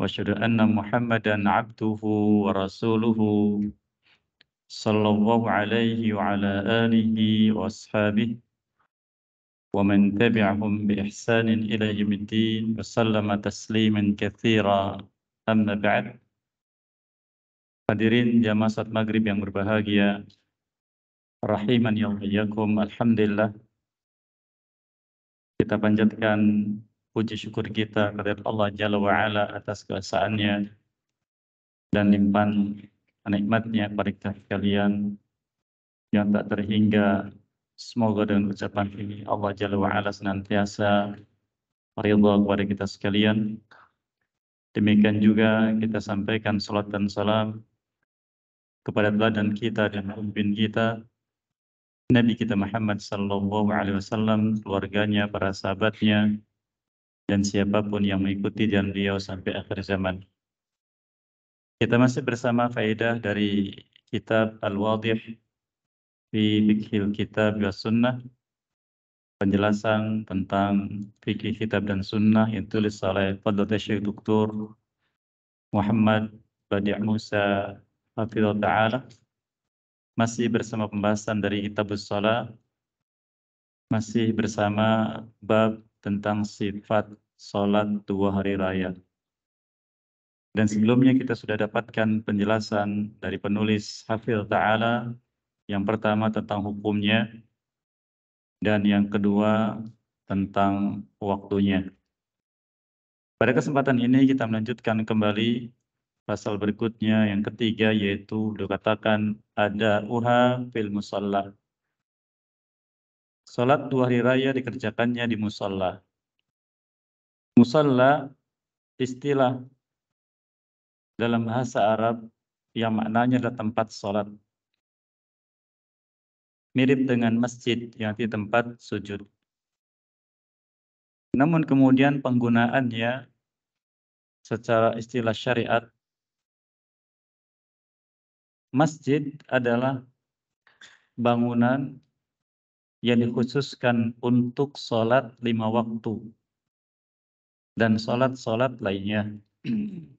واشهد ان محمدا عبده ورسوله صلى الله عليه وعلى اله واصحابه ومن تبعهم باحسان الى يوم الدين وسلم تسليما كثيرا اما بعد Hadirin jamaah saat maghrib yang berbahagia, rahiman ya alhamdulillah. Kita panjatkan puji syukur kita kepada Allah Jalla ala atas kuasaannya dan limpahan nikmatnya kepada kita sekalian yang tak terhingga. Semoga dengan ucapan ini Allah Jalla ala senantiasa ridha kepada kita sekalian. Demikian juga kita sampaikan salat dan salam kepada dan kita dan pemimpin kita Nabi kita Muhammad sallallahu alaihi wasallam, keluarganya, para sahabatnya, dan siapapun yang mengikuti jalan beliau sampai akhir zaman. Kita masih bersama faedah dari kitab Al-Wadih di Bikhil Kitab wa Sunnah penjelasan tentang fikih kitab dan sunnah yang tulis oleh Fadlata Syekh Dr. Muhammad Badi' Musa Hafidhul Ta'ala masih bersama pembahasan dari kitab Salah masih bersama bab tentang sifat sholat dua hari raya. Dan sebelumnya kita sudah dapatkan penjelasan dari penulis Hafil Ta'ala yang pertama tentang hukumnya dan yang kedua tentang waktunya. Pada kesempatan ini kita melanjutkan kembali pasal berikutnya yang ketiga yaitu dikatakan ada uha fil musallah Salat dua hari raya dikerjakannya di musalla. Musalla istilah dalam bahasa Arab yang maknanya adalah tempat salat. Mirip dengan masjid yang di tempat sujud. Namun kemudian penggunaannya secara istilah syariat masjid adalah bangunan yang hmm. dikhususkan untuk sholat lima waktu dan sholat-sholat lainnya. Hmm.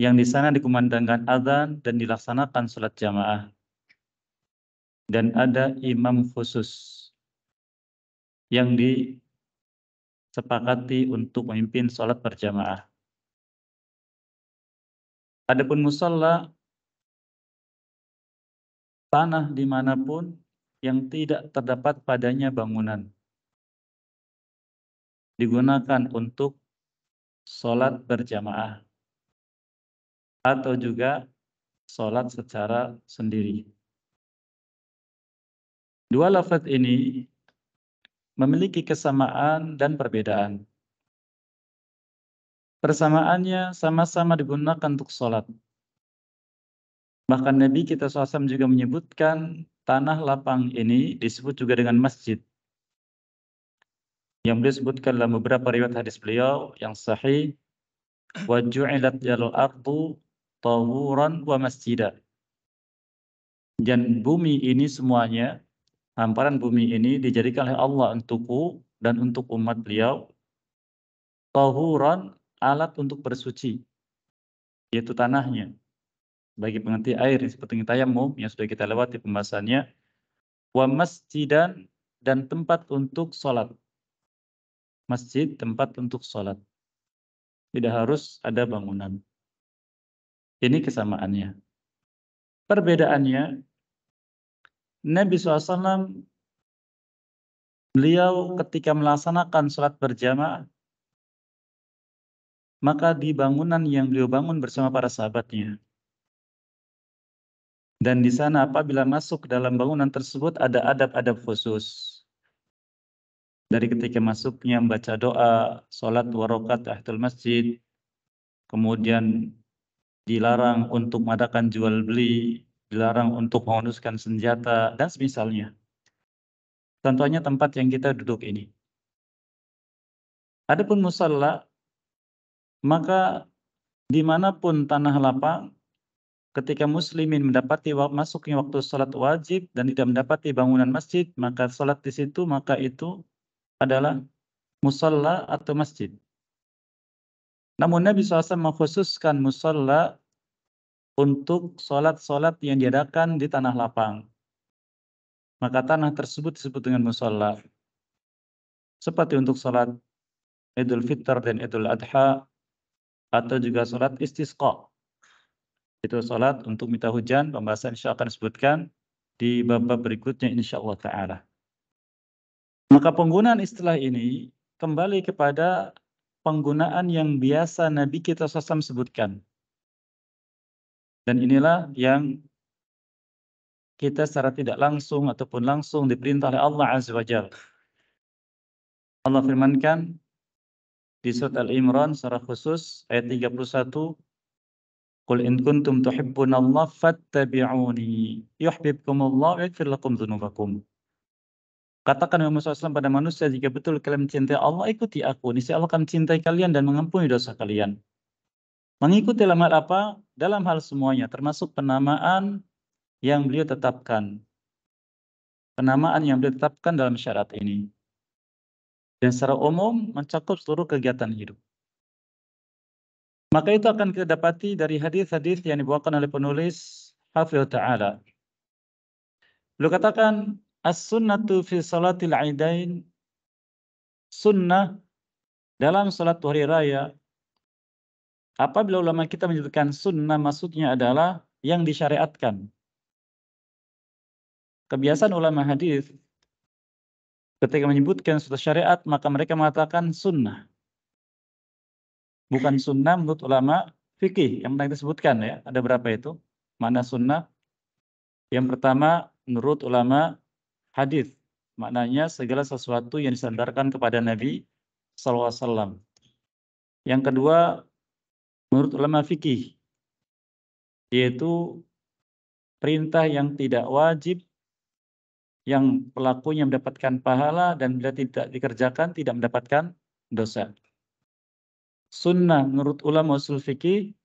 Yang di sana dikumandangkan azan dan dilaksanakan sholat jamaah. Dan ada imam khusus yang disepakati untuk memimpin sholat berjamaah. Adapun musola tanah dimanapun yang tidak terdapat padanya bangunan. Digunakan untuk sholat berjamaah atau juga sholat secara sendiri. Dua lafaz ini memiliki kesamaan dan perbedaan. Persamaannya sama-sama digunakan untuk sholat. Bahkan Nabi kita SAW juga menyebutkan tanah lapang ini disebut juga dengan masjid. Yang beliau sebutkan dalam beberapa riwayat hadis beliau yang sahih wa jalul ardu tawuran wa masjidah. Dan bumi ini semuanya, hamparan bumi ini dijadikan oleh Allah untukku dan untuk umat beliau Tawuran alat untuk bersuci yaitu tanahnya bagi pengerti air seperti tayamum yang sudah kita lewati pembahasannya wa masjidan dan tempat untuk sholat masjid tempat untuk sholat tidak harus ada bangunan ini kesamaannya perbedaannya Nabi SAW beliau ketika melaksanakan sholat berjamaah maka di bangunan yang beliau bangun bersama para sahabatnya dan di sana apabila masuk ke dalam bangunan tersebut ada adab-adab khusus. Dari ketika masuknya membaca doa, sholat warokat ahtul masjid, kemudian dilarang untuk mengadakan jual beli, dilarang untuk menghunuskan senjata, dan semisalnya. Tentunya tempat yang kita duduk ini. Adapun musalla, maka dimanapun tanah lapang, Ketika muslimin mendapati masuknya waktu sholat wajib dan tidak mendapati bangunan masjid, maka sholat di situ, maka itu adalah musalla atau masjid. Namun Nabi SAW mengkhususkan musalla untuk sholat-sholat yang diadakan di tanah lapang. Maka tanah tersebut disebut dengan musalla. Seperti untuk sholat Idul Fitr dan Idul Adha, atau juga sholat istisqa itu sholat untuk minta hujan pembahasan insya akan sebutkan di bab berikutnya insya Allah Ta'ala. Maka penggunaan istilah ini kembali kepada penggunaan yang biasa Nabi kita sasam sebutkan. Dan inilah yang kita secara tidak langsung ataupun langsung diperintah oleh Allah Azza wajal. Allah firmankan di surat Al-Imran secara khusus ayat 31 Qul in kuntum Allah, fattabi'uni yuhibbukumullah wa yaghfir lakum dzunubakum. Katakan Muhammad SAW pada manusia, jika betul kalian mencintai Allah, ikuti aku. Niscaya Allah akan mencintai kalian dan mengampuni dosa kalian. Mengikuti dalam hal apa? Dalam hal semuanya, termasuk penamaan yang beliau tetapkan. Penamaan yang beliau tetapkan dalam syarat ini. Dan secara umum mencakup seluruh kegiatan hidup. Maka itu akan kita dapati dari hadis-hadis yang dibawakan oleh penulis Hafiz Ta'ala. Lu katakan, As-sunnatu fi salatil aidain, sunnah dalam salat hari raya. Apabila ulama kita menyebutkan sunnah, maksudnya adalah yang disyariatkan. Kebiasaan ulama hadis ketika menyebutkan suatu syariat, maka mereka mengatakan sunnah bukan hmm. sunnah menurut ulama fikih yang pernah kita sebutkan ya. Ada berapa itu? Mana sunnah? Yang pertama menurut ulama hadis maknanya segala sesuatu yang disandarkan kepada Nabi saw Yang kedua menurut ulama fikih yaitu perintah yang tidak wajib yang pelakunya mendapatkan pahala dan bila tidak dikerjakan tidak mendapatkan dosa sunnah menurut ulama usul fikih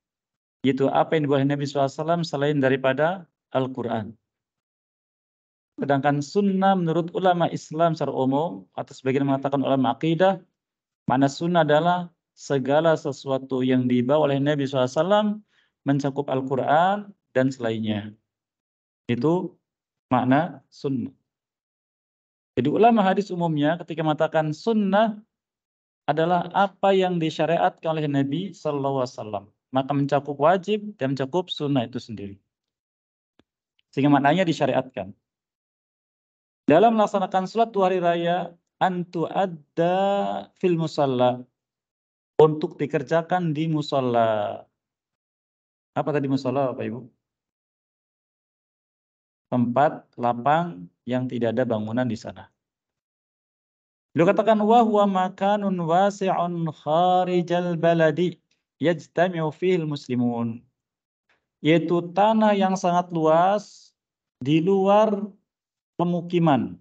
yaitu apa yang dibuat Nabi SAW selain daripada Al-Quran. Sedangkan sunnah menurut ulama Islam secara umum atau sebagian mengatakan ulama akidah mana sunnah adalah segala sesuatu yang dibawa oleh Nabi SAW mencakup Al-Quran dan selainnya. Itu makna sunnah. Jadi ulama hadis umumnya ketika mengatakan sunnah adalah apa yang disyariatkan oleh Nabi Sallallahu Alaihi Wasallam. Maka mencakup wajib dan mencakup sunnah itu sendiri. Sehingga maknanya disyariatkan. Dalam melaksanakan sholat hari raya, antu ada fil musalla untuk dikerjakan di musalla. Apa tadi musalla, Bapak Ibu? Tempat lapang yang tidak ada bangunan di sana. Beliau katakan wa huwa makanun wasi'un kharijal baladi yajtami'u fihi muslimun. Yaitu tanah yang sangat luas di luar pemukiman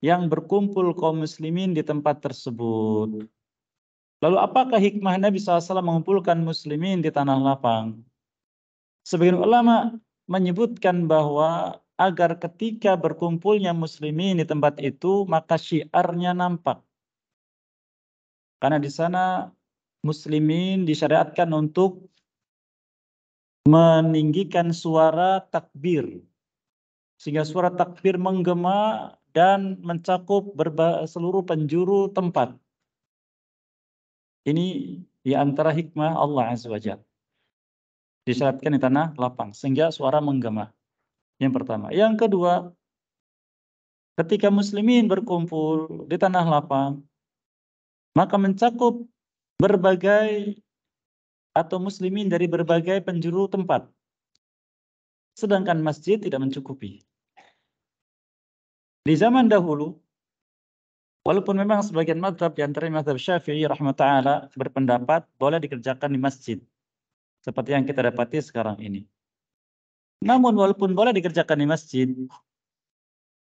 yang berkumpul kaum muslimin di tempat tersebut. Lalu apakah hikmah Nabi SAW mengumpulkan muslimin di tanah lapang? Sebagian ulama menyebutkan bahwa agar ketika berkumpulnya muslimin di tempat itu maka syiarnya nampak. Karena di sana muslimin disyariatkan untuk meninggikan suara takbir. Sehingga suara takbir menggema dan mencakup seluruh penjuru tempat. Ini di antara hikmah Allah Azza wa Jalla. Disyaratkan di tanah lapang sehingga suara menggema. Yang pertama. Yang kedua, ketika muslimin berkumpul di tanah lapang, maka mencakup berbagai atau muslimin dari berbagai penjuru tempat. Sedangkan masjid tidak mencukupi. Di zaman dahulu, walaupun memang sebagian madhab yang terima madhab syafi'i rahmat ta'ala berpendapat boleh dikerjakan di masjid. Seperti yang kita dapati sekarang ini. Namun walaupun boleh dikerjakan di masjid,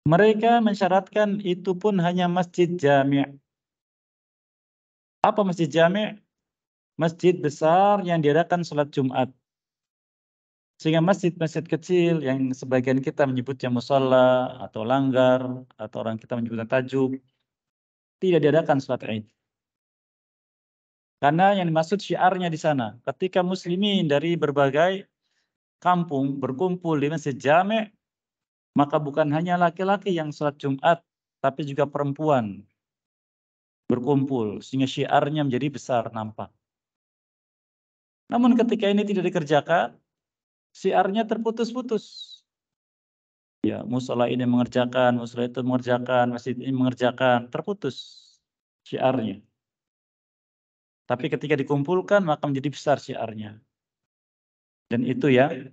mereka mensyaratkan itu pun hanya masjid jami'. Apa masjid jami'? Masjid besar yang diadakan sholat Jumat. Sehingga masjid-masjid kecil yang sebagian kita menyebutnya musola atau langgar atau orang kita menyebutnya tajub tidak diadakan sholat Id. Karena yang dimaksud syiarnya di sana, ketika muslimin dari berbagai kampung berkumpul di masjid jame, maka bukan hanya laki-laki yang sholat Jumat, tapi juga perempuan berkumpul, sehingga syiarnya menjadi besar nampak. Namun ketika ini tidak dikerjakan, syiarnya terputus-putus. Ya, musola ini mengerjakan, musola itu mengerjakan, masjid ini mengerjakan, terputus syiarnya. Tapi ketika dikumpulkan maka menjadi besar syiarnya. Dan itu yang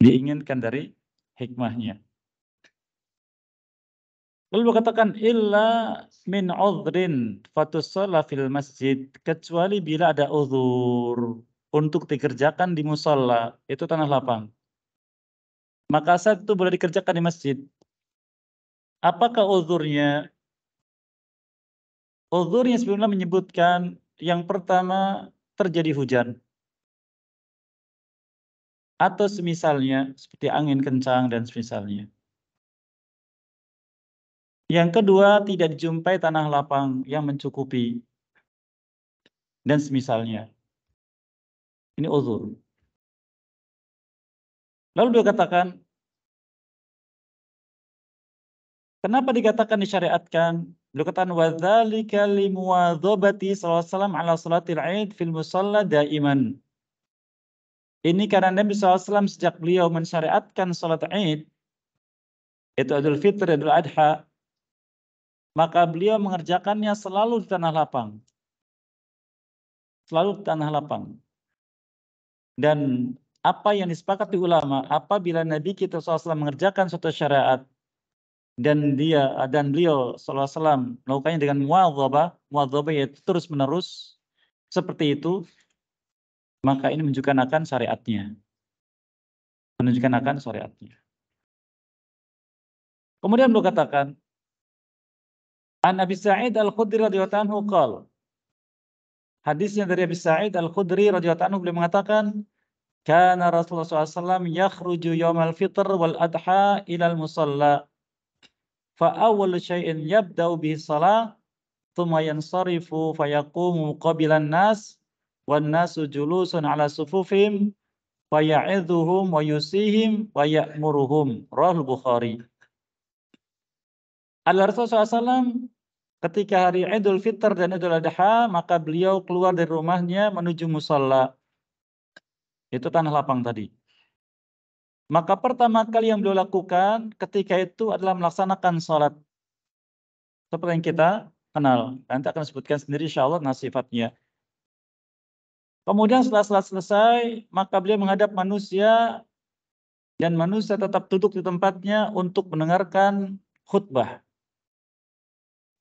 diinginkan dari hikmahnya. Lalu katakan illa min udhrin fatusalla fil masjid kecuali bila ada uzur untuk dikerjakan di musalla itu tanah lapang. Maka saat itu boleh dikerjakan di masjid. Apakah uzurnya? Uzurnya sebelumnya menyebutkan yang pertama terjadi hujan atau semisalnya seperti angin kencang dan semisalnya. Yang kedua, tidak dijumpai tanah lapang yang mencukupi dan semisalnya. Ini uzur. Lalu dia katakan, kenapa dikatakan disyariatkan? Dia katakan wadzalika limuwadzabati sallallahu alaihi wasallam ala salatil Aid fil musalla daiman. Ini karena Nabi SAW sejak beliau mensyariatkan sholat id, itu Idul Fitri, Idul Adha, maka beliau mengerjakannya selalu di tanah lapang. Selalu di tanah lapang. Dan apa yang disepakati ulama, apabila Nabi kita SAW mengerjakan suatu syariat, dan dia dan beliau SAW melakukannya dengan muadzabah, muadzabah yaitu terus menerus seperti itu, maka ini menunjukkan akan syariatnya. Menunjukkan akan syariatnya. Kemudian beliau katakan, An Abi Sa'id Al-Khudri radhiyallahu anhu qala. Hadisnya dari Abi Sa'id Al-Khudri radhiyallahu anhu beliau mengatakan, "Kana Rasulullah SAW yakhruju yawmal fitr wal adha ila al-musalla." Fa awwal shay'in yabda'u bihi shalah, thumma yansarifu fayaqumu qabilan nas wan nasu julusun ala sufufim wa ya'idhuhum rahul Bukhari Rasulullah SAW ketika hari Idul Fitr dan Idul Adha maka beliau keluar dari rumahnya menuju musalla. itu tanah lapang tadi maka pertama kali yang beliau lakukan ketika itu adalah melaksanakan sholat seperti yang kita kenal nanti akan sebutkan sendiri insya Allah nah Kemudian setelah selesai, selesai, maka beliau menghadap manusia dan manusia tetap duduk di tempatnya untuk mendengarkan khutbah.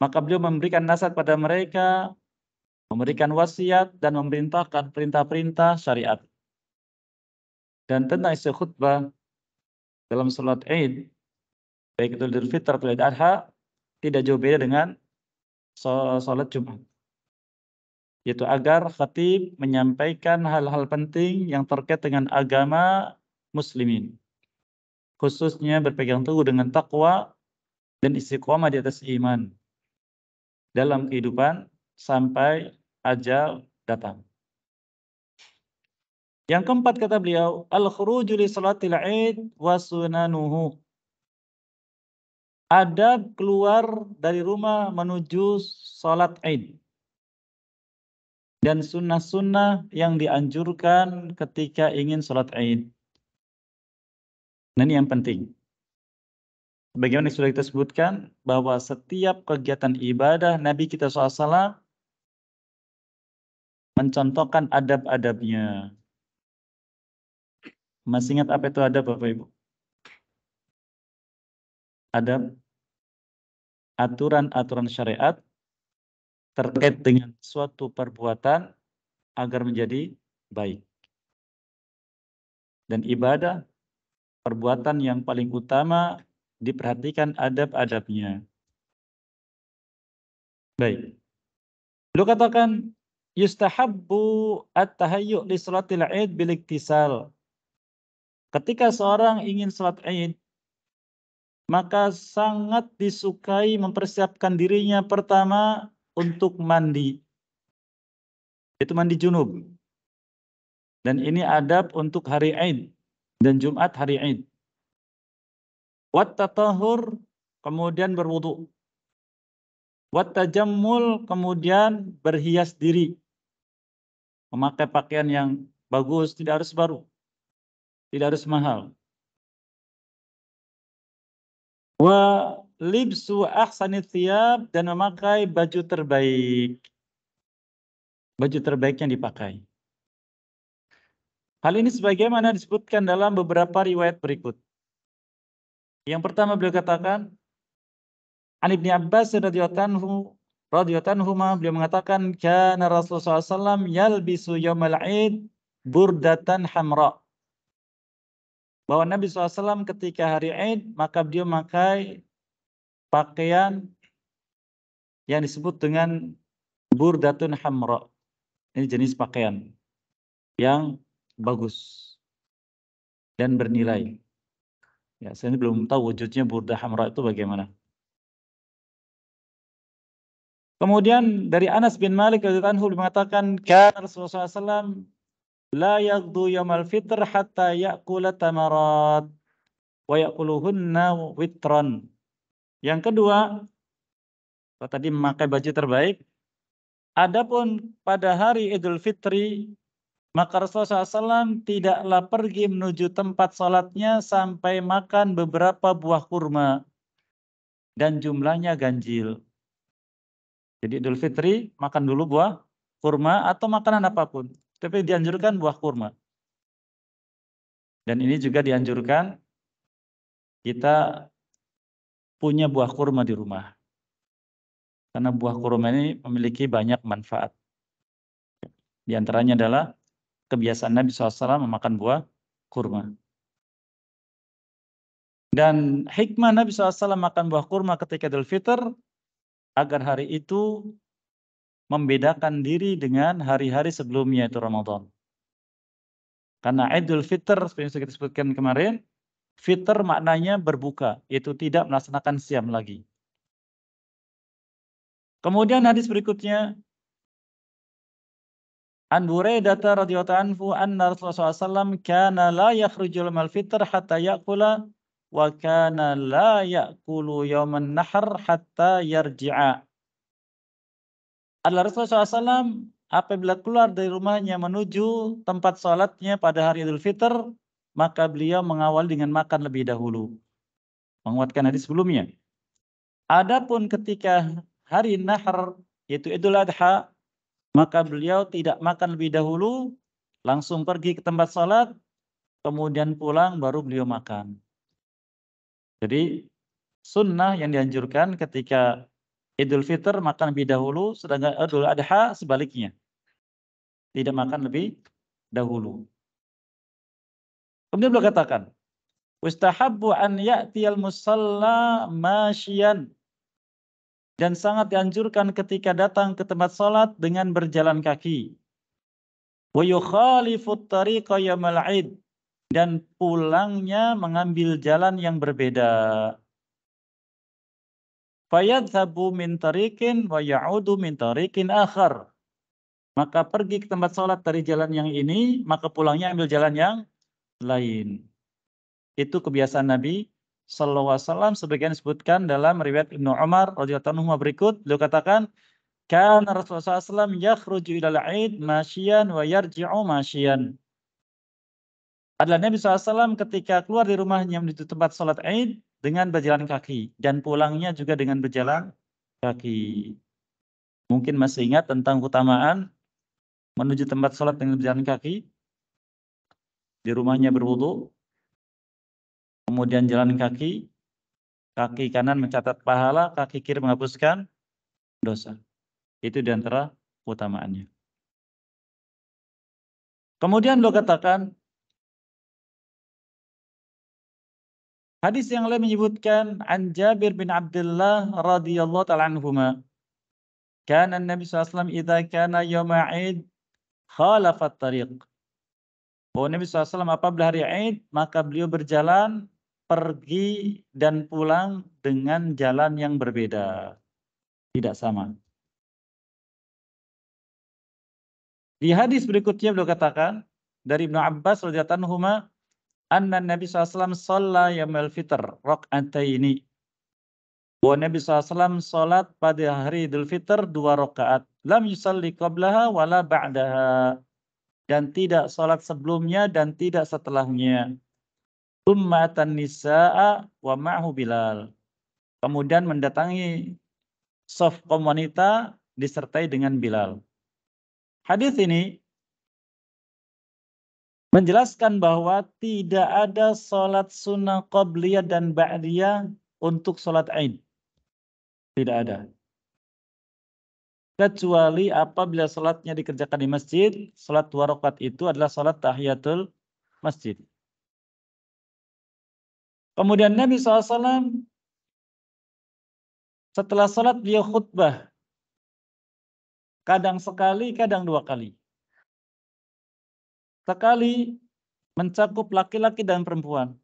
Maka beliau memberikan nasihat pada mereka, memberikan wasiat dan memerintahkan perintah-perintah syariat. Dan tentang isi khutbah dalam salat Id, baik itu Idul Fitr atau Idul Adha, tidak jauh beda dengan salat Jumat yaitu agar khatib menyampaikan hal-hal penting yang terkait dengan agama muslimin khususnya berpegang teguh dengan takwa dan istiqomah di atas iman dalam kehidupan sampai ajal datang. Yang keempat kata beliau, al-khuruju salatil id wa sunanuhu. Adab keluar dari rumah menuju salat Id dan sunnah-sunnah yang dianjurkan ketika ingin sholat Id. Nah, ini yang penting. Bagaimana sudah kita sebutkan bahwa setiap kegiatan ibadah Nabi kita SAW mencontohkan adab-adabnya. Masih ingat apa itu adab Bapak Ibu? Adab aturan-aturan syariat terkait dengan suatu perbuatan agar menjadi baik. Dan ibadah, perbuatan yang paling utama diperhatikan adab-adabnya. Baik. Lu katakan yustahabbu at-tahayyu' li salatil a'id bilik tisal. Ketika seorang ingin salat Id, maka sangat disukai mempersiapkan dirinya pertama untuk mandi. Itu mandi junub. Dan ini adab untuk hari Id dan Jumat hari Id. Wat tatahur kemudian berwudu. Wat tajammul kemudian berhias diri. Memakai pakaian yang bagus, tidak harus baru. Tidak harus mahal. Wa libsu ahsani thiyab dan memakai baju terbaik. Baju terbaik yang dipakai. Hal ini sebagaimana disebutkan dalam beberapa riwayat berikut. Yang pertama beliau katakan, An Ibni Abbas radhiyallahu radhiyallahu beliau mengatakan kana Rasulullah SAW yalbisu yaumal id burdatan hamra. Bahwa Nabi SAW ketika hari Id maka beliau memakai pakaian yang disebut dengan burdatun hamra. Ini jenis pakaian yang bagus dan bernilai. Ya, saya ini belum tahu wujudnya burda hamra itu bagaimana. Kemudian dari Anas bin Malik radhiyallahu anhu mengatakan kan Rasulullah SAW la yaqdu yaumal fitr hatta ya'kula tamarat wa ya'kuluhunna witran. Yang kedua, kalau tadi memakai baju terbaik, adapun pada hari Idul Fitri, maka Rasulullah SAW tidaklah pergi menuju tempat sholatnya sampai makan beberapa buah kurma dan jumlahnya ganjil. Jadi Idul Fitri makan dulu buah kurma atau makanan apapun, tapi dianjurkan buah kurma. Dan ini juga dianjurkan kita punya buah kurma di rumah. Karena buah kurma ini memiliki banyak manfaat. Di antaranya adalah kebiasaan Nabi SAW memakan buah kurma. Dan hikmah Nabi SAW makan buah kurma ketika Idul Fitr agar hari itu membedakan diri dengan hari-hari sebelumnya itu Ramadan. Karena Idul Fitr seperti yang kita sebutkan kemarin Fitr maknanya berbuka, yaitu tidak melaksanakan siam lagi. Kemudian hadis berikutnya An Buraidata radhiyallahu anhu anna Rasulullah SAW kana la yakhrujul mal fitr hatta yakula wa kana la yaqulu yawman nahr hatta yarji'a. Adalah Rasulullah SAW apabila keluar dari rumahnya menuju tempat sholatnya pada hari Idul Fitr, maka beliau mengawal dengan makan lebih dahulu. Menguatkan hadis sebelumnya. Adapun ketika hari nahar yaitu Idul Adha maka beliau tidak makan lebih dahulu, langsung pergi ke tempat sholat, kemudian pulang baru beliau makan. Jadi sunnah yang dianjurkan ketika Idul Fitr makan lebih dahulu, sedangkan Idul Adha sebaliknya. Tidak makan lebih dahulu. Kemudian beliau katakan, "Ustahabbu an ya'tiyal musalla masyian." Dan sangat dianjurkan ketika datang ke tempat salat dengan berjalan kaki. Wa yukhalifu tariqa yamal dan pulangnya mengambil jalan yang berbeda. Fayadhabu min tariqin wa ya'udu min tariqin akhar. Maka pergi ke tempat sholat dari jalan yang ini, maka pulangnya ambil jalan yang lain. Itu kebiasaan Nabi Shallallahu Alaihi Wasallam sebagian disebutkan dalam riwayat Ibnu Umar radhiyallahu anhu berikut beliau katakan kan Rasulullah SAW yakhruju ilal aid masyian wa yarji'u masyian. Adalah Nabi SAW ketika keluar dari rumahnya menuju tempat sholat aid dengan berjalan kaki. Dan pulangnya juga dengan berjalan kaki. Mungkin masih ingat tentang keutamaan menuju tempat sholat dengan berjalan kaki di rumahnya berwudu, kemudian jalan kaki, kaki kanan mencatat pahala, kaki kiri menghapuskan dosa. Itu di antara utamaannya. Kemudian lo katakan Hadis yang lain menyebutkan an Jabir bin Abdullah radhiyallahu taala anhuma. Kana Nabi SAW. alaihi wasallam idza kana yawma Id khalafat tariq bahwa Nabi SAW apabila hari Eid, maka beliau berjalan pergi dan pulang dengan jalan yang berbeda. Tidak sama. Di hadis berikutnya beliau katakan dari Ibnu Abbas radhiyallahu anna Nabi SAW sholla rok fitr ini. Bahwa Nabi SAW sholat pada hari Idul Fitr dua rakaat. Lam yusalli qablaha wala ba'daha dan tidak sholat sebelumnya dan tidak setelahnya. Ummatan nisa'a wa ma'hu Bilal. Kemudian mendatangi soft kaum wanita disertai dengan Bilal. Hadis ini menjelaskan bahwa tidak ada sholat sunnah qabliyah dan ba'diyah untuk sholat Aid. Tidak ada kecuali apabila sholatnya dikerjakan di masjid, sholat dua rakaat itu adalah sholat tahiyatul masjid. Kemudian Nabi SAW setelah sholat dia khutbah. Kadang sekali, kadang dua kali. Sekali mencakup laki-laki dan perempuan.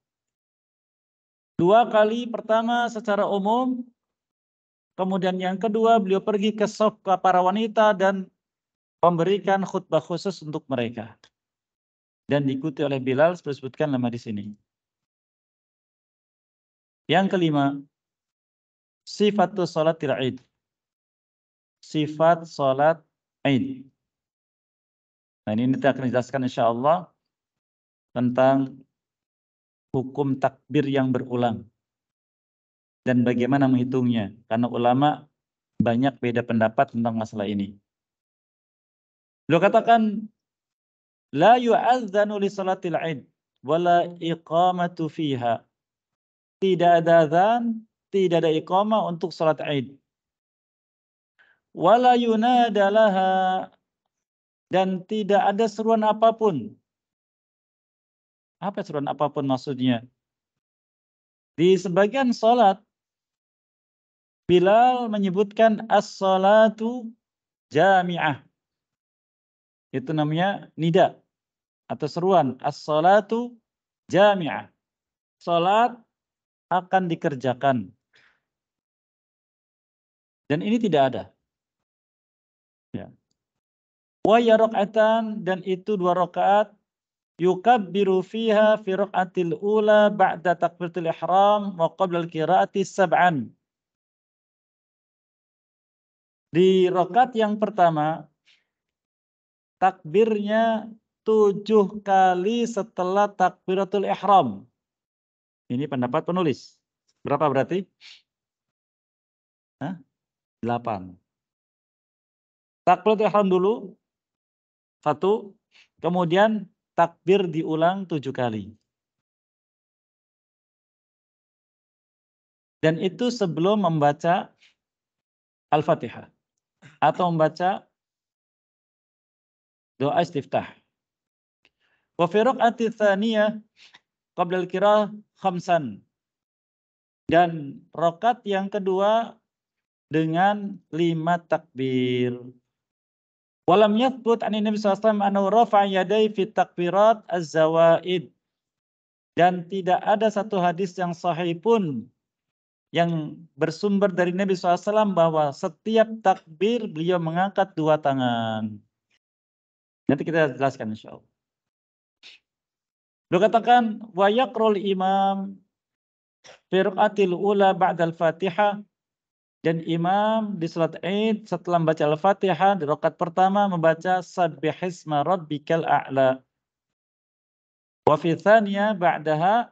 Dua kali pertama secara umum, Kemudian yang kedua, beliau pergi ke sop para wanita dan memberikan khutbah khusus untuk mereka. Dan diikuti oleh Bilal, sebutkan lama di sini. Yang kelima, sifat sholat id. Sifat sholat id. Nah ini kita akan jelaskan insya Allah tentang hukum takbir yang berulang dan bagaimana menghitungnya karena ulama banyak beda pendapat tentang masalah ini. lo katakan la yu'adzanu li salatil id wala iqamatu fiha. Tidak ada azan, tidak ada iqamah untuk salat Id. Wala yunada laha dan tidak ada seruan apapun. Apa seruan apapun maksudnya? Di sebagian salat Bilal menyebutkan as-salatu jami'ah. Itu namanya nida atau seruan as-salatu jami'ah. Salat akan dikerjakan. Dan ini tidak ada. Ya. Wa ya dan itu dua rakaat yukabbiru fiha fi ula ba'da takbiratul ihram wa qabla al-qiraati sab'an di rokat yang pertama, takbirnya tujuh kali setelah takbiratul ihram. Ini pendapat penulis. Berapa berarti? Hah? Delapan. Takbiratul ihram dulu. Satu. Kemudian takbir diulang tujuh kali. Dan itu sebelum membaca Al-Fatihah atau membaca doa istiftah. Wa fi raq'ati tsaniyah qabla al-qira'ah khamsan. Dan rokat yang kedua dengan lima takbir. Walam yathbut an Nabi sallallahu alaihi wasallam yaday fi takbirat az-zawaid. Dan tidak ada satu hadis yang sahih pun yang bersumber dari Nabi SAW bahwa setiap takbir beliau mengangkat dua tangan. Nanti kita jelaskan insya Allah. Beliau katakan, yakrul imam firqatil ula ba'dal fatihah dan imam di salat id setelah membaca al-fatihah di rokat pertama membaca sabbihisma rabbikal a'la wa fi thaniya ba'daha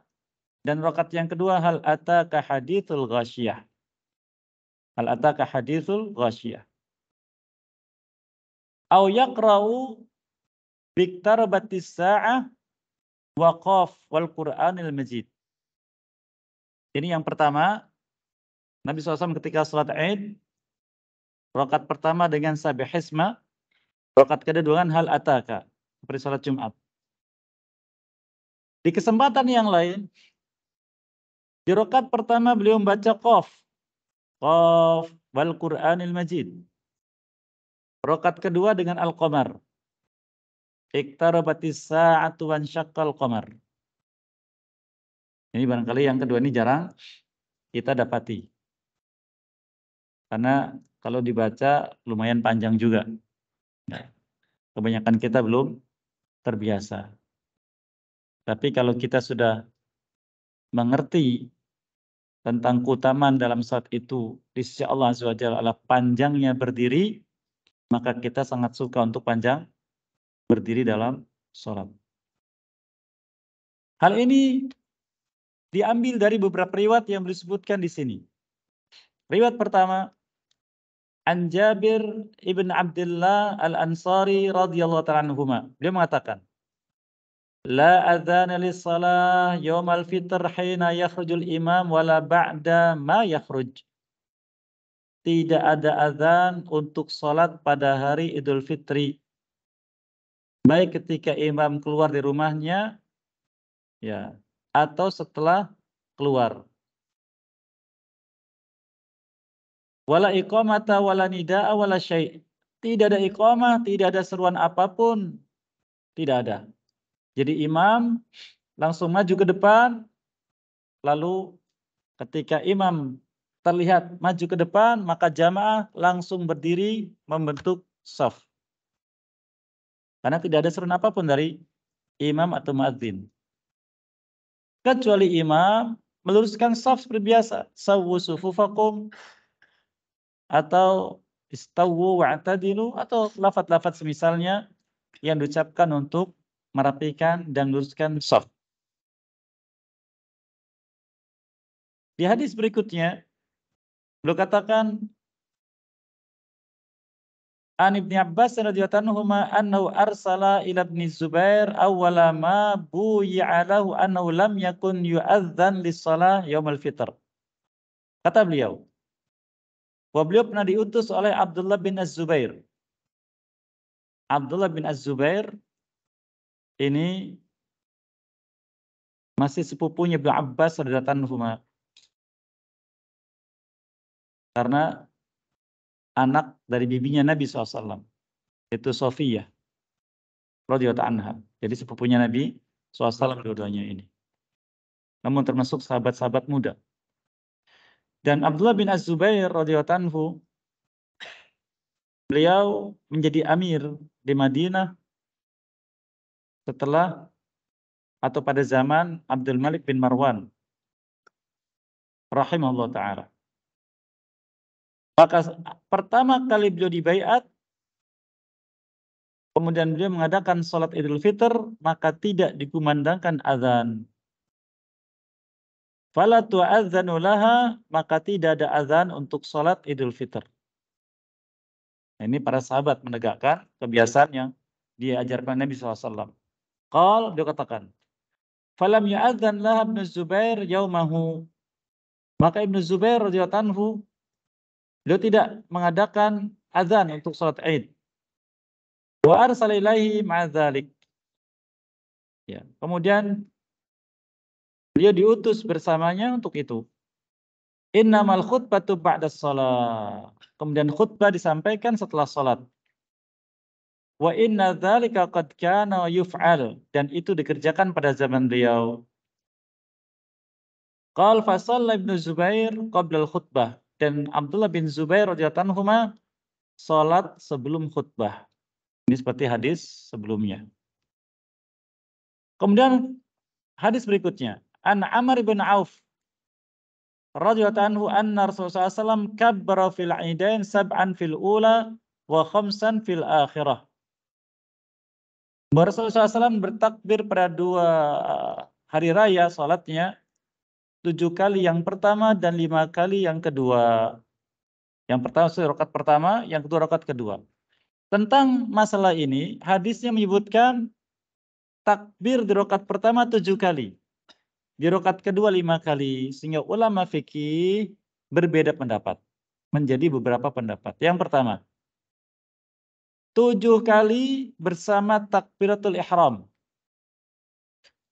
dan rokat yang kedua hal ataka hadithul ghasyah. Hal ataka hadithul ghasyah. Au yakrawu biktar batis sa'ah waqaf wal qur'anil majid. Ini yang pertama. Nabi SAW ketika sholat id. Rokat pertama dengan hisma, Rokat kedua dengan hal ataka. Seperti sholat Jumat. Di kesempatan yang lain, di rokat pertama beliau membaca Qaf. Qaf wal Qur'anil Majid. Rokat kedua dengan Al-Qamar. Iktarabatis sa'atu wan syaqqal qamar. Ini barangkali yang kedua ini jarang kita dapati. Karena kalau dibaca lumayan panjang juga. Kebanyakan kita belum terbiasa. Tapi kalau kita sudah mengerti tentang keutamaan dalam saat itu di sisi Allah SWT adalah panjangnya berdiri, maka kita sangat suka untuk panjang berdiri dalam sholat. Hal ini diambil dari beberapa riwayat yang disebutkan di sini. Riwayat pertama, An ibn Abdullah al Ansari radhiyallahu taala ma. Dia mengatakan, La adzana lis salah yaumal fitr hina yakhrujul imam wala ba'da ma yakhruj. Tidak ada azan untuk salat pada hari Idul Fitri. Baik ketika imam keluar di rumahnya ya atau setelah keluar. Wala iqamata wala nida'a wala syai'. Tidak ada iqamah, tidak ada seruan apapun. Tidak ada. Jadi imam langsung maju ke depan, lalu ketika imam terlihat maju ke depan, maka jamaah langsung berdiri membentuk saf. Karena tidak ada seruan apapun dari imam atau muadzin. Kecuali imam meluruskan saf seperti biasa, sawu sufufakum atau istawu wa'tadilu atau lafat-lafat semisalnya yang diucapkan untuk merapikan dan luruskan soft. Di hadis berikutnya, beliau katakan An Ibn Abbas radhiyallahu ma annahu arsala ila Ibn Zubair awwala ma buyi'a lahu annahu lam yakun yu'adzan lis-shalah al fitr. Kata beliau, bahwa beliau pernah diutus oleh Abdullah bin Az-Zubair. Abdullah bin Az-Zubair ini masih sepupunya Ibnu Abbas radhiyallahu karena anak dari bibinya Nabi SAW itu Sofia radhiyallahu anha jadi sepupunya Nabi SAW dua-duanya ini namun termasuk sahabat-sahabat muda dan Abdullah bin Az-Zubair radhiyallahu anhu beliau menjadi amir di Madinah setelah atau pada zaman Abdul Malik bin Marwan rahimahullah taala. Maka pertama kali beliau dibaiat kemudian beliau mengadakan sholat Idul Fitr maka tidak dikumandangkan azan. Fala tu'adzanu laha maka tidak ada azan untuk sholat Idul Fitr. Nah, ini para sahabat menegakkan kebiasaan yang diajarkan Nabi SAW. Qal dia katakan, "Falam ya'adzan lah Ibnu Zubair yaumahu." Maka Ibnu Zubair radhiyallahu anhu Dia tidak mengadakan azan untuk salat Id. Wa arsala ilaihi ma'dzalik. Ya, kemudian dia diutus bersamanya untuk itu. Innamal khutbatu ba'da shalah. Kemudian khutbah disampaikan setelah salat. Wa inna dzalika qad kana yuf'al dan itu dikerjakan pada zaman beliau. Qal fa shalla Ibnu Zubair qabla khutbah dan Abdullah bin Zubair radhiyallahu anhuma salat sebelum khutbah. Ini seperti hadis sebelumnya. Kemudian hadis berikutnya, An Amr bin Auf radhiyallahu anhu anna Rasulullah wasallam kabbara fil idain sab'an fil ula wa khamsan fil akhirah. Bahwa Rasulullah SAW bertakbir pada dua eh, hari raya sholatnya tujuh kali yang pertama dan lima kali yang kedua. Yang pertama rokat pertama, yang kedua rokat kedua. Tentang masalah ini, hadisnya menyebutkan takbir di rokat pertama tujuh kali. Di rokat kedua lima kali. Sehingga ulama fikih berbeda pendapat. Menjadi beberapa pendapat. Yang pertama, Tujuh kali bersama takbiratul ihram.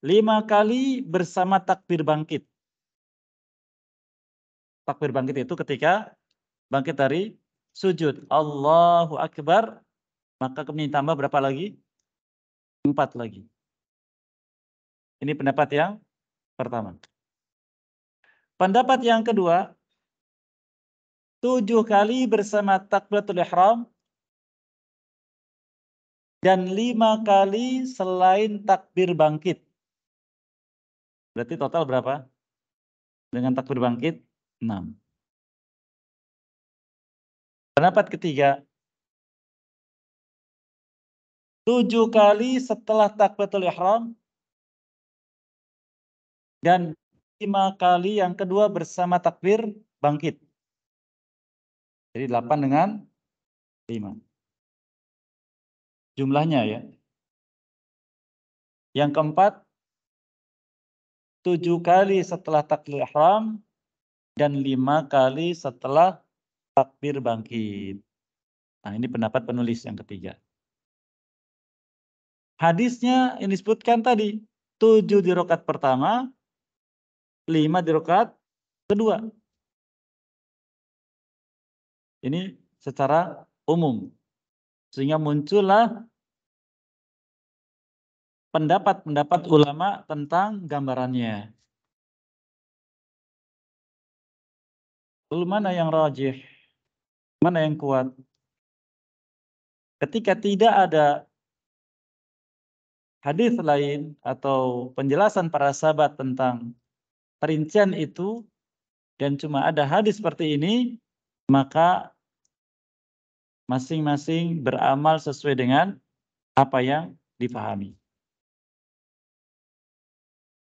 Lima kali bersama takbir bangkit. Takbir bangkit itu ketika bangkit dari sujud. Allahu Akbar. Maka kemudian tambah berapa lagi? Empat lagi. Ini pendapat yang pertama. Pendapat yang kedua, tujuh kali bersama takbiratul ihram, dan lima kali selain takbir bangkit. Berarti total berapa? Dengan takbir bangkit, enam. Pendapat ketiga, tujuh kali setelah takbatul ihram dan lima kali yang kedua bersama takbir bangkit. Jadi delapan dengan lima jumlahnya ya. Yang keempat, tujuh kali setelah takbir ihram dan lima kali setelah takbir bangkit. Nah ini pendapat penulis yang ketiga. Hadisnya yang disebutkan tadi, tujuh di rokat pertama, lima di rokat kedua. Ini secara umum sehingga muncullah pendapat-pendapat ulama tentang gambarannya. Lalu mana yang rajih? Mana yang kuat? Ketika tidak ada hadis lain atau penjelasan para sahabat tentang perincian itu dan cuma ada hadis seperti ini, maka masing-masing beramal sesuai dengan apa yang dipahami.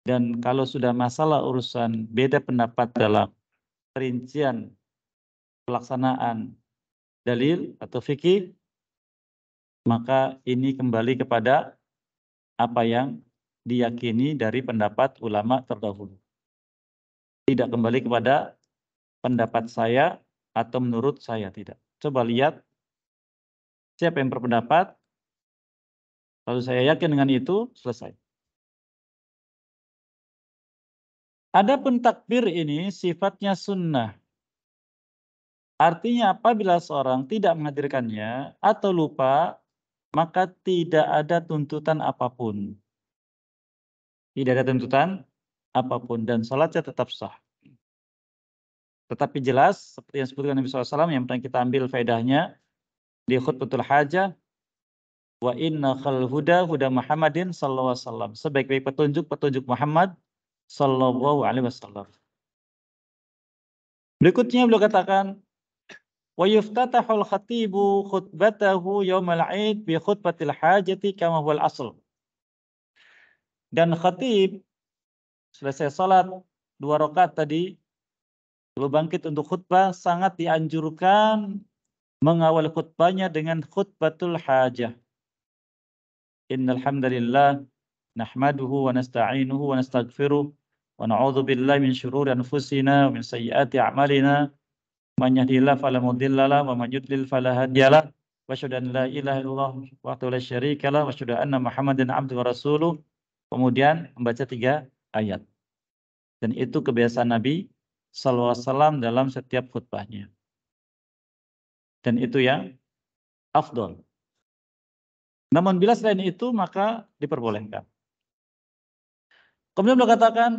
Dan kalau sudah masalah urusan beda pendapat dalam perincian pelaksanaan dalil atau fikih, maka ini kembali kepada apa yang diyakini dari pendapat ulama terdahulu. Tidak kembali kepada pendapat saya atau menurut saya tidak. Coba lihat Siapa yang berpendapat? Lalu saya yakin dengan itu, selesai. Adapun takbir ini sifatnya sunnah. Artinya apabila seorang tidak menghadirkannya atau lupa, maka tidak ada tuntutan apapun. Tidak ada tuntutan apapun dan sholatnya tetap sah. Tetapi jelas, seperti yang disebutkan Nabi SAW, yang pernah kita ambil faedahnya, di khutbatul hajah wa inna khal huda huda Muhammadin sallallahu alaihi wasallam sebaik-baik petunjuk petunjuk Muhammad sallallahu alaihi wasallam berikutnya beliau katakan wa al khatibu khutbatahu yaumal aid bi khutbatil hajati kama huwal asl dan khatib selesai salat dua rakaat tadi lalu bangkit untuk khutbah sangat dianjurkan mengawal khutbahnya dengan khutbatul hajah. Innal hamdalillah nahmaduhu wa nasta'inuhu wa nastaghfiruh wa na'udzu billahi min syururi anfusina wa min sayyiati a'malina. Man yahdihillahu fala mudhillalah wa man yudlil fala hadiyalah. Wa asyhadu an la ilaha illallah wa la syarikalah wa asyhadu anna Muhammadan abduhu wa rasuluh. Kemudian membaca tiga ayat. Dan itu kebiasaan Nabi sallallahu alaihi wasallam dalam setiap khutbahnya dan itu yang afdol. Namun bila selain itu maka diperbolehkan. Kemudian beliau katakan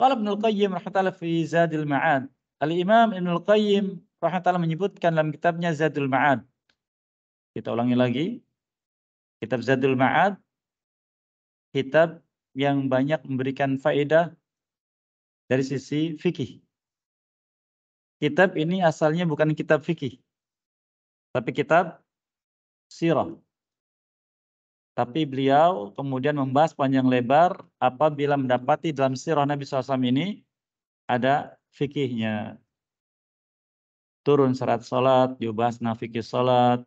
Qala Ibnu qayyim rahimahullah fi Zadil Ma'ad. Al-Imam Ibnu qayyim rahimahullah menyebutkan dalam kitabnya Zadil Ma'ad. Kita ulangi lagi. Kitab Zadil Ma'ad kitab yang banyak memberikan faedah dari sisi fikih. Kitab ini asalnya bukan kitab fikih. Tapi kitab sirah. Tapi beliau kemudian membahas panjang lebar apabila mendapati dalam sirah Nabi SAW ini ada fikihnya. Turun syarat sholat, dia bahas tentang fikih sholat.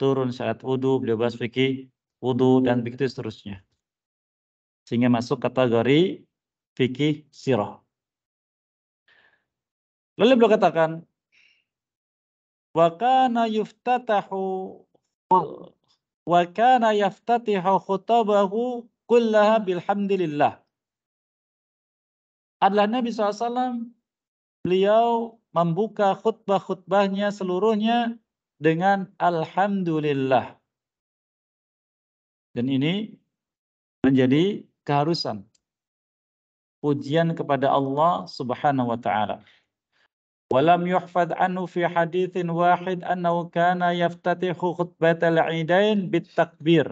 Turun syarat wudhu, beliau bahas fikih wudhu, dan begitu seterusnya. Sehingga masuk kategori fikih sirah. Lalu beliau katakan, wa kana yuftatahu wa kana yaftatihu khutabahu kullaha bilhamdulillah. Adalah Nabi SAW, beliau membuka khutbah-khutbahnya seluruhnya dengan Alhamdulillah. Dan ini menjadi keharusan. Pujian kepada Allah subhanahu wa ta'ala. Walam yuhfad anu fi hadithin wahid annahu kana yaftatihu khutbatal idain bitakbir.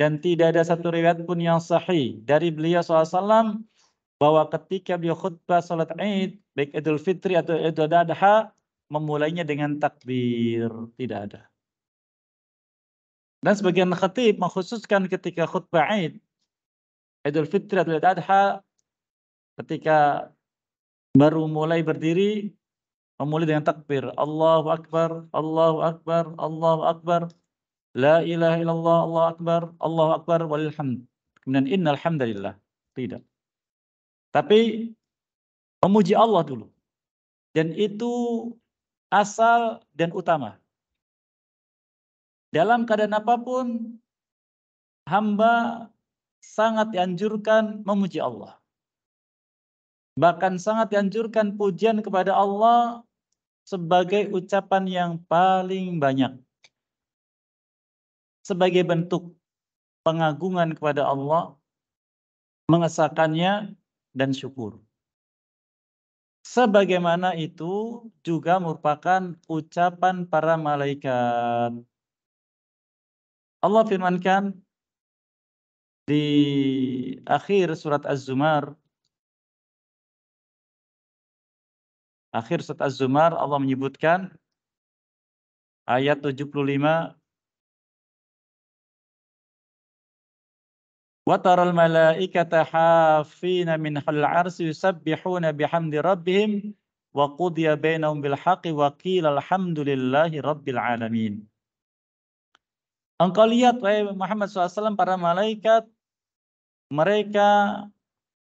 Dan tidak ada satu riwayat pun yang sahih dari beliau SAW bahwa ketika beliau khutbah salat Id, baik Idul Fitri atau Idul Adha, memulainya dengan takbir. Tidak ada. Dan sebagian khatib mengkhususkan ketika khutbah Id, Idul Fitri atau Idul Adha, ketika Baru mulai berdiri, memulai dengan takbir. Allahu Akbar, Allahu Akbar, Allahu Akbar. La ilaha illallah, Allahu Akbar, Allahu Akbar, walhamd Kemudian innal hamdalillah. Tidak. Tapi memuji Allah dulu. Dan itu asal dan utama. Dalam keadaan apapun, hamba sangat dianjurkan memuji Allah. Bahkan sangat dianjurkan pujian kepada Allah sebagai ucapan yang paling banyak. Sebagai bentuk pengagungan kepada Allah, mengesahkannya, dan syukur. Sebagaimana itu juga merupakan ucapan para malaikat. Allah firmankan di akhir surat Az-Zumar Akhir surat Az-Zumar Allah menyebutkan ayat 75 وترى الملائكة حافين من العرش يُسَبِّحُونَ بِحَمْدِ رَبِّهِمْ وَقُضِيَ بَيْنَهُمْ بِالْحَقِّ وَقِيلَ الحمد لِلَّهِ رَبِّ الْعَالَمِينَ. Engkau lihat wahai Muhammad SAW para malaikat mereka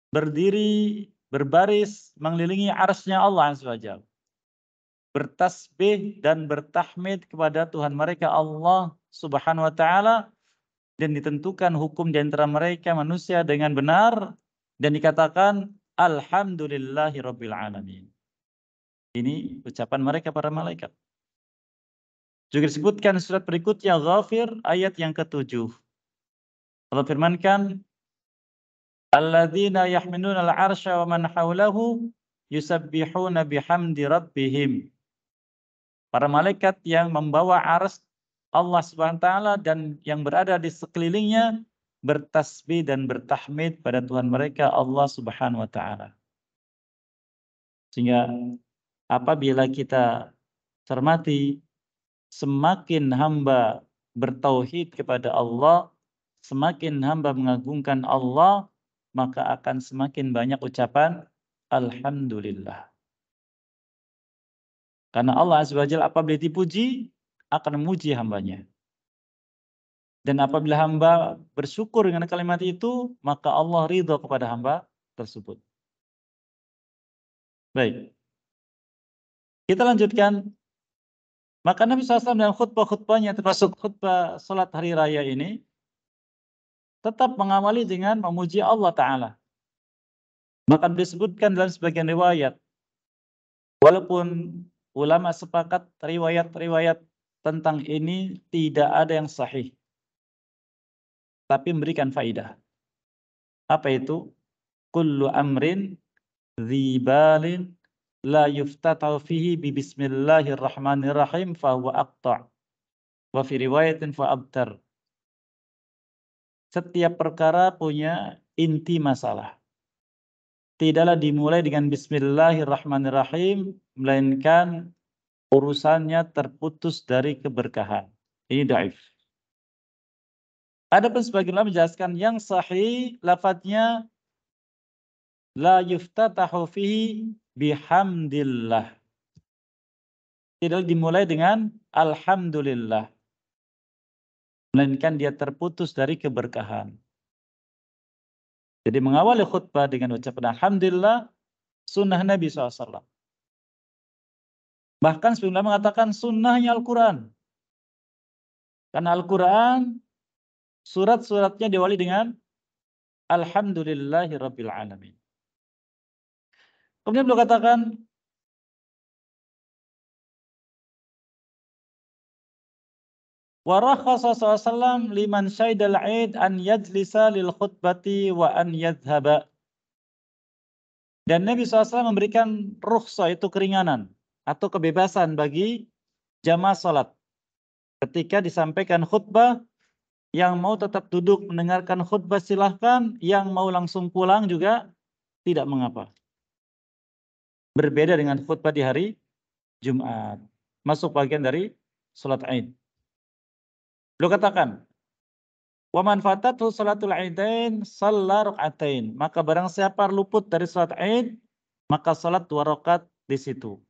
berdiri berbaris mengelilingi arsnya Allah swt bertasbih dan bertahmid kepada Tuhan mereka Allah Subhanahu wa taala dan ditentukan hukum di antara mereka manusia dengan benar dan dikatakan alhamdulillahi rabbil alamin. Ini ucapan mereka para malaikat. Juga disebutkan surat berikutnya Ghafir ayat yang ketujuh. Allah firmankan Alladzina yahminun al-arsha wa man hawlahu yusabbihuna bihamdi rabbihim. Para malaikat yang membawa ars Allah Subhanahu taala dan yang berada di sekelilingnya bertasbih dan bertahmid pada Tuhan mereka Allah Subhanahu wa taala. Sehingga apabila kita cermati semakin hamba bertauhid kepada Allah, semakin hamba mengagungkan Allah, maka akan semakin banyak ucapan Alhamdulillah. Karena Allah Azza apabila dipuji, akan memuji hambanya. Dan apabila hamba bersyukur dengan kalimat itu, maka Allah ridho kepada hamba tersebut. Baik. Kita lanjutkan. Maka Nabi SAW dalam khutbah-khutbahnya, termasuk khutbah sholat hari raya ini, tetap mengawali dengan memuji Allah Ta'ala. Bahkan disebutkan dalam sebagian riwayat, walaupun ulama sepakat riwayat-riwayat tentang ini tidak ada yang sahih, tapi memberikan faidah. Apa itu? Kullu amrin zibalin la yuftatau fihi bi bismillahirrahmanirrahim fahuwa akta' wa fi riwayatin fa abtar setiap perkara punya inti masalah. Tidaklah dimulai dengan bismillahirrahmanirrahim, melainkan urusannya terputus dari keberkahan. Ini daif. Ada pun sebagian ulama menjelaskan yang sahih lafadznya la yuftatahu fihi bihamdillah. Tidak dimulai dengan alhamdulillah melainkan dia terputus dari keberkahan. Jadi mengawali khutbah dengan ucapan Alhamdulillah sunnah Nabi SAW. Bahkan sebelumnya mengatakan sunnahnya Al-Quran. Karena Al-Quran surat-suratnya diawali dengan Alhamdulillahi Rabbil Alamin. Kemudian beliau katakan sallallahu liman syaidal aid an yajlisa lil khutbati wa an Dan Nabi SAW memberikan rukhsah itu keringanan atau kebebasan bagi jamaah salat ketika disampaikan khutbah yang mau tetap duduk mendengarkan khutbah silahkan yang mau langsung pulang juga tidak mengapa berbeda dengan khutbah di hari Jumat masuk bagian dari sholat Aid. Beliau katakan, "Wa man fatatu salatul aidain shalla Maka barang siapa luput dari salat Aid, maka salat dua rakaat di situ.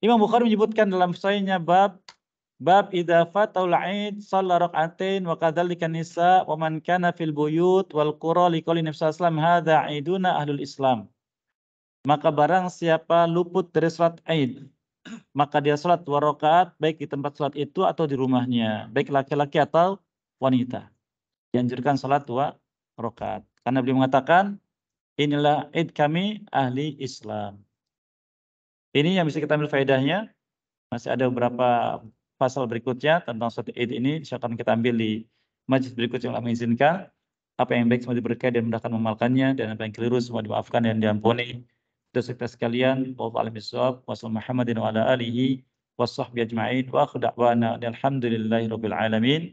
Imam Bukhari menyebutkan dalam sahihnya bab bab idza fatul aid shalla rakaatain wa kadzalika nisa wa man kana fil buyut wal qura liqali nabi sallallahu hadza aiduna ahlul islam maka barang siapa luput dari salat aid maka dia sholat dua rakaat baik di tempat sholat itu atau di rumahnya, baik laki-laki atau wanita. Dianjurkan sholat dua rakaat. Karena beliau mengatakan, inilah id kami ahli Islam. Ini yang bisa kita ambil faedahnya. Masih ada beberapa pasal berikutnya tentang sholat id ini. Saya akan kita ambil di majlis berikut yang mengizinkan. Apa yang baik semua diberkati dan mudahkan memalkannya Dan apa yang keliru semua dimaafkan dan diampuni. Dosa-dosa sekalian, wa wa alamin.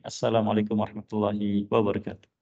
Assalamualaikum warahmatullahi wabarakatuh.